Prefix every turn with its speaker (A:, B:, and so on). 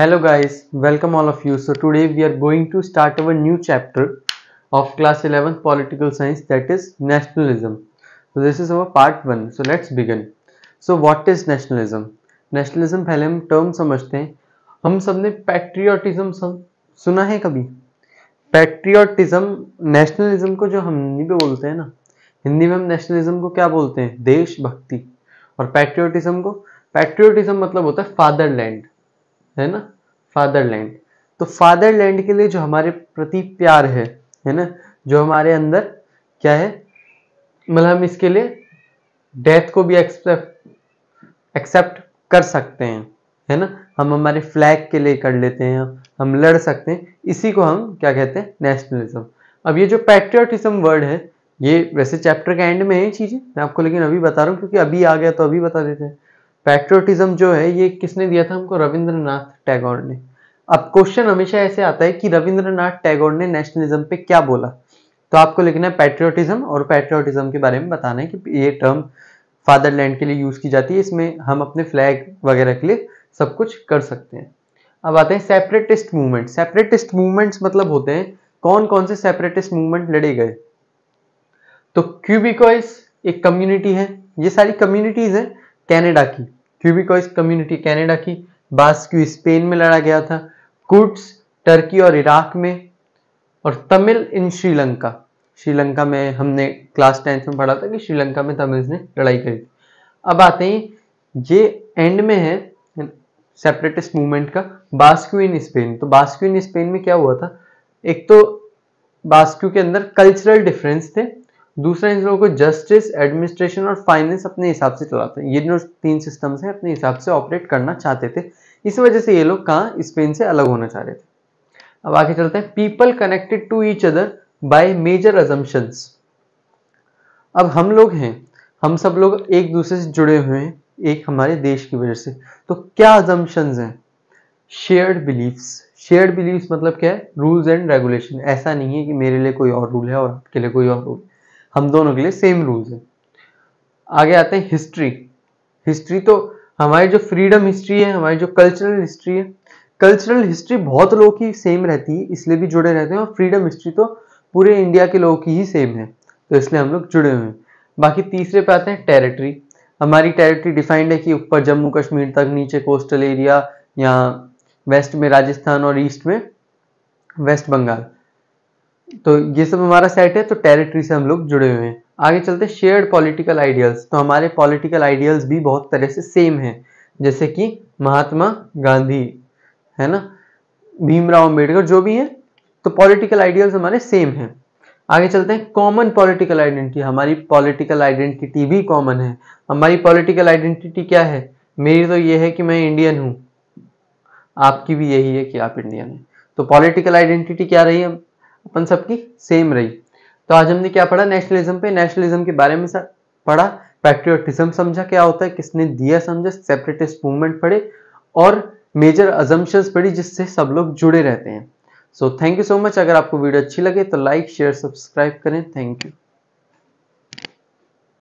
A: hello guys welcome all of you so today we are going to start our new chapter of class 11 political science that is nationalism so this is our part 1 so let's begin so what is nationalism nationalism पहले हम term समझते हैं हम सब ने patriotism सब सुना है कभी patriotism nationalism को जो हम हिंदी में बोलते हैं ना हिंदी में हम nationalism को क्या बोलते हैं देशभक्ति और patriotism को patriotism मतलब होता है fatherland है ना फादरलैंड तो फादरलैंड के लिए जो हमारे प्रति प्यार है है ना जो हमारे अंदर क्या है मतलब हम इसके लिए डेथ को भी एक्सेप्ट एक्सेप्ट कर सकते हैं है ना हम हमारे फ्लैग के लिए कर लेते हैं हम लड़ सकते हैं इसी को हम क्या कहते हैं नेशनलिज्म अब ये जो पैट्रियाटिज्म वर्ड है ये वैसे चैप्टर के एंड में है चीज़ें मैं आपको लेकिन अभी बता रहा हूँ क्योंकि अभी आ गया तो अभी बता देते हैं पेट्रोटिज्म जो है ये किसने दिया था हमको रविंद्रनाथ टैगोर ने अब क्वेश्चन हमेशा ऐसे आता है कि रविंद्रनाथ टैगोर ने नेशनलिज्म पे क्या बोला तो आपको लिखना है पैट्रियोटिज्म और पैट्रियोटिज्म के बारे में बताना है कि ये टर्म फादरलैंड के लिए यूज़ की जाती है इसमें हम अपने फ्लैग वगैरह के लिए सब कुछ कर सकते हैं अब आते हैं सेपरेटिस्ट मूवमेंट सेपरेटिस्ट मूवमेंट्स मतलब होते हैं कौन कौन से सेपरेटिस्ट मूवमेंट लड़े गए तो क्यूबिकॉइस एक कम्युनिटी है ये सारी कम्युनिटीज हैं कैनेडा की क्यूबिकॉइज कम्युनिटी कैनेडा की बास्क्यू स्पेन में लड़ा गया था कुड्स टर्की और इराक में और तमिल इन श्रीलंका श्रीलंका में हमने क्लास टेंथ में पढ़ा था कि श्रीलंका में तमिल्स ने लड़ाई करी अब आते हैं ये एंड में है सेपरेटिस्ट मूवमेंट का बास्क्यू इन स्पेन तो बास्क्यू इन स्पेन में क्या हुआ था एक तो बास्क्यू के अंदर कल्चरल डिफरेंस थे दूसरा इन लोगों को जस्टिस एडमिनिस्ट्रेशन और फाइनेंस अपने हिसाब से चलाते हैं ये जो तीन सिस्टम्स हैं अपने हिसाब से ऑपरेट करना चाहते थे इस वजह से ये लोग कहाँ स्पेन से अलग होना चाह रहे थे अब आगे चलते हैं people connected to each other by major अजम्पन्स अब हम लोग हैं हम सब लोग एक दूसरे से जुड़े हुए हैं एक हमारे देश की वजह से तो क्या अजम्पन्स हैं शेयर्ड बिलीफ्स शेयर्ड बिलीफ्स मतलब क्या है रूल्स एंड रेगुलेशन ऐसा नहीं है कि मेरे लिए कोई और रूल है और आपके लिए कोई और रूल हम दोनों के लिए सेम रूल्स है आगे आते हैं हिस्ट्री हिस्ट्री तो हमारी जो फ्रीडम हिस्ट्री है हमारी जो कल्चरल हिस्ट्री है कल्चरल हिस्ट्री बहुत लोगों की सेम रहती है इसलिए भी जुड़े रहते हैं और फ्रीडम हिस्ट्री तो पूरे इंडिया के लोगों की ही सेम है तो इसलिए हम लोग जुड़े हुए हैं बाकी तीसरे पे आते हैं टेरिटरी हमारी टेरिटरी डिफाइंड है कि ऊपर जम्मू कश्मीर तक नीचे कोस्टल एरिया या वेस्ट में राजस्थान और ईस्ट में वेस्ट बंगाल तो ये सब हमारा सेट है तो टेरिटरी से हम लोग जुड़े हुए हैं आगे चलते हैं शेयर्ड पॉलिटिकल आइडियल्स तो हमारे पॉलिटिकल आइडियल्स भी बहुत तरह से सेम हैं जैसे कि महात्मा गांधी है ना भीमराव अंबेडकर जो भी हैं तो पॉलिटिकल आइडियल्स हमारे सेम हैं आगे चलते हैं कॉमन पॉलिटिकल आइडेंटिटी हमारी पॉलिटिकल आइडेंटिटी भी कॉमन है हमारी पॉलिटिकल आइडेंटिटी क्या है मेरी तो ये है कि मैं इंडियन हूँ आपकी भी यही है कि आप इंडियन हैं तो पॉलिटिकल आइडेंटिटी क्या रही है अपन सबकी सेम रही तो आज हमने क्या पढ़ा नेशनलिज्म पे नेशनलिज्म के बारे में पढ़ा पैट्रियोटिज्म समझा क्या होता है किसने दिया समझा सेपरेटिस्ट मूवमेंट पढ़े और मेजर अजम्पन्स पढ़ी जिससे सब लोग जुड़े रहते हैं so thank you so much अगर आपको वीडियो अच्छी लगे तो लाइक शेयर सब्सक्राइब करें थैंक यू